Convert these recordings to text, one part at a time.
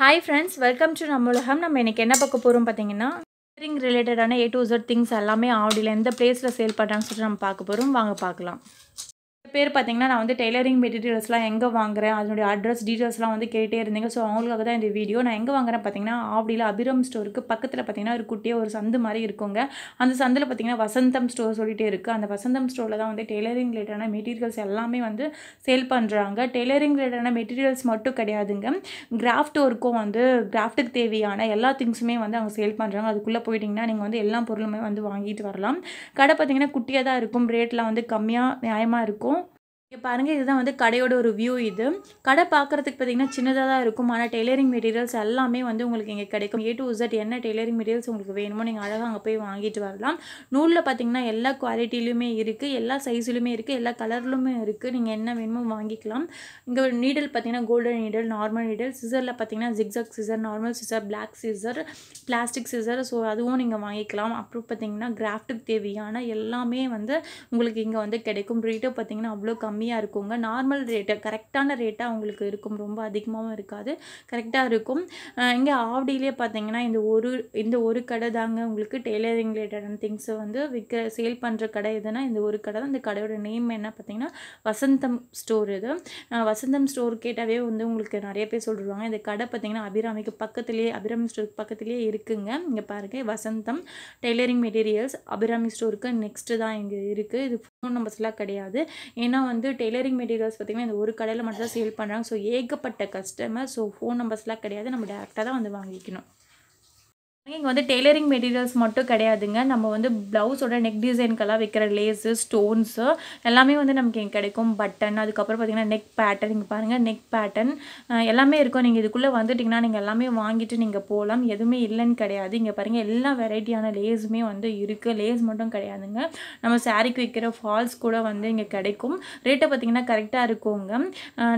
hi friends welcome to நம்மளுகம் நம்ம இன்றைக்கி என்ன பார்க்க போகிறோம் பார்த்தீங்கன்னா இயரிங் ரிலேட்டடான ஏ டு ஜெட் திங்ஸ் எல்லாமே ஆடியில் எந்த பிளேஸில் சேல் பண்ணுறாங்கன்னு சொல்லிட்டு நம்ம பார்க்க போகிறோம் வாங்க பார்க்கலாம் பேர் பார்த்தீங்கன்னா நான் வந்து டெய்லரிங் மெட்டீரியல்ஸ்லாம் எங்கே வாங்குறேன் அதனுடைய அட்ரஸ் டீட்டெயில்ஸ்லாம் வந்து கேட்டே இருந்தீங்க ஸோ அவங்களுக்காக தான் இந்த வீடியோ நான் எங்கே வாங்குறேன் பார்த்தீங்கன்னா ஆவடியில் அபிரம் ஸ்டோருக்கு பக்கத்தில் பார்த்தீங்கன்னா ஒரு குட்டிய ஒரு சந்து மாதிரி இருக்குங்க அந்த சந்தில் பார்த்தீங்கன்னா வசந்தம் ஸ்டோர் சொல்லிகிட்டே இருக்குது அந்த வசந்தம் ஸ்டோரில் தான் வந்து டெய்லரிங் ரிலேட்டடான மெட்டீரியல்ஸ் எல்லாமே வந்து சேல் பண்ணுறாங்க டெய்லரிங் ரிலேட்டடான மெட்டீரியல்ஸ் மட்டும் கிடையாதுங்க கிராஃப்ட் ஒர்க்கும் வந்து கிராஃப்ட்டுக்கு தேவையான எல்லா திங்ஸுமே வந்து அவங்க சேல் பண்ணுறாங்க அதுக்குள்ளே போயிட்டிங்கன்னா நீங்கள் வந்து எல்லா பொருளுமே வந்து வாங்கிட்டு வரலாம் கடை பார்த்தீங்கன்னா குட்டியாக தான் இருக்கும் ரேட்லாம் வந்து கம்மியாக நியாயமாக இருக்கும் இங்கே பாருங்கள் இதுதான் வந்து கடையோட ஒரு வியூ இது கடை பார்க்குறதுக்கு பார்த்தீங்கன்னா சின்னதாக தான் இருக்கும் ஆனால் டெய்லரிங் மெட்டீரியல்ஸ் எல்லாமே வந்து உங்களுக்கு இங்கே கிடைக்கும் ஏ டு இசட் என்ன டெய்லரிங் மெட்டீரியல்ஸ் உங்களுக்கு வேணுமோ நீங்கள் அழகாக அங்கே போய் வாங்கிட்டு வரலாம் நூலில் பார்த்திங்கன்னா எல்லா குவாலிட்டியிலுமே இருக்குது எல்லா சைஸ்லையுமே இருக்குது எல்லா கலர்லுமே இருக்குது நீங்கள் என்ன வேணுமோ வாங்கிக்கலாம் இங்கே நீடல் பார்த்தீங்கன்னா கோல்டன் நீடல் நார்மல் நீடல் சிசரில் பார்த்திங்கன்னா zigzag scissor normal scissor black scissor plastic scissor so அதுவும் நீங்கள் வாங்கிக்கலாம் அப்புறம் பார்த்திங்கன்னா கிராஃப்டுக்கு தேவையான எல்லாமே வந்து உங்களுக்கு இங்கே வந்து கிடைக்கும் ரீட்டோ பார்த்திங்கன்னா அவ்வளோ கம்மி கம்மியாக இருக்குங்க நார்மல் ரேட்டு கரெக்டான ரேட்டாக அவங்களுக்கு இருக்கும் ரொம்ப அதிகமாகவும் இருக்காது கரெக்டாக இருக்கும் இங்கே ஆவடியிலே பார்த்தீங்கன்னா இந்த ஒரு இந்த ஒரு கடை தாங்க உங்களுக்கு டெய்லரிங் ரிலேட்டடான திங்ஸை வந்து விற்க சேல் பண்ணுற கடை எதுனா இந்த ஒரு கடை தான் இந்த கடையோட நேம் என்ன பார்த்தீங்கன்னா வசந்தம் ஸ்டோர் இது வசந்தம் ஸ்டோர் கேட்டாவே வந்து உங்களுக்கு நிறைய பேர் சொல்லிடுவாங்க இந்த கடை பார்த்தீங்கன்னா அபிராமிக்கு பக்கத்துலேயே அபிராமி ஸ்டோருக்கு பக்கத்துலேயே இருக்குங்க இங்கே பாருங்க வசந்தம் டெய்லரிங் மெட்டீரியல்ஸ் அபிராமி ஸ்டோருக்கு நெக்ஸ்ட்டு தான் இங்கே இருக்குது இது ஃபோன் நம்பர்ஸ்லாம் கிடையாது ஏன்னா வந்து டெய்லரிங் மெட்டீரியல்ஸ் பார்த்திங்கன்னா இந்த ஒரு கடையில் மட்டும் தான் சேல் பண்ணுறாங்க ஸோ ஏகப்பட்ட கஸ்டமர் ஸோ ஃபோன் நம்பர்ஸ்லாம் கிடையாது நம்ம டேரெக்டாக தான் வந்து வாங்கிக்கணும் இங்கே வந்து டெய்லரிங் மெட்டீரியல்ஸ் மட்டும் கிடையாதுங்க நம்ம வந்து ப்ளவுஸோட நெக் டிசைனுக்கெல்லாம் வைக்கிற லேஸு ஸ்டோன்ஸு எல்லாமே வந்து நமக்கு இங்கே கிடைக்கும் பட்டன் அதுக்கப்புறம் பார்த்தீங்கன்னா நெக் பேட்டர்ன் இங்கே பாருங்கள் நெக் பேட்டர்ன் எல்லாமே இருக்கும் நீங்கள் இதுக்குள்ளே வந்துட்டிங்கன்னா நீங்கள் எல்லாமே வாங்கிட்டு நீங்கள் போகலாம் எதுவுமே இல்லைன்னு கிடையாது இங்கே பாருங்கள் எல்லா வெரைட்டியான லேஸுமே வந்து இருக்குது லேஸ் மட்டும் கிடையாதுங்க நம்ம சாரீக்கு வைக்கிற ஃபால்ஸ் கூட வந்து இங்கே கிடைக்கும் ரேட்டை பார்த்திங்கன்னா கரெக்டாக இருக்குங்க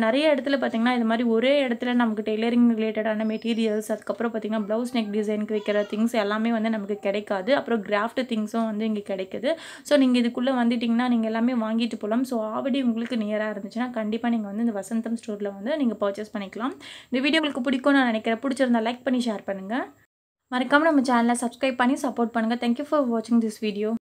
நிறைய இடத்துல பார்த்திங்கன்னா இது மாதிரி ஒரே இடத்துல நமக்கு டெய்லரிங் ரிலேட்டடான மெட்டீரியல்ஸ் அதுக்கப்புறம் பார்த்திங்கன்னா ப்ளவுஸ் நெக் டிசைனுக்கு வைக்கிற வைக்கிற திங்ஸ் எல்லாமே வந்து நமக்கு கிடைக்காது அப்புறம் கிராஃப்ட் திங்ஸும் வந்து இங்கே கிடைக்குது ஸோ நீங்கள் இதுக்குள்ளே வந்துட்டிங்கன்னா நீங்கள் எல்லாமே வாங்கிட்டு போகலாம் ஸோ ஆல்ரெடி உங்களுக்கு நியராக இருந்துச்சுன்னா கண்டிப்பாக நீங்கள் வந்து இந்த வசந்தம் ஸ்டோரில் வந்து நீங்கள் பர்ச்சேஸ் பண்ணிக்கலாம் இந்த வீடியோ உங்களுக்கு பிடிக்கும்னு நான் நினைக்கிறேன் பிடிச்சிருந்தா லைக் பண்ணி ஷேர் பண்ணுங்கள் மறக்காமல் நம்ம சேனலை சப்ஸ்கிரைப் பண்ணி சப்போர்ட் பண்ணுங்கள் தேங்க்யூ ஃபார் வாட்சிங் திஸ் வீடியோ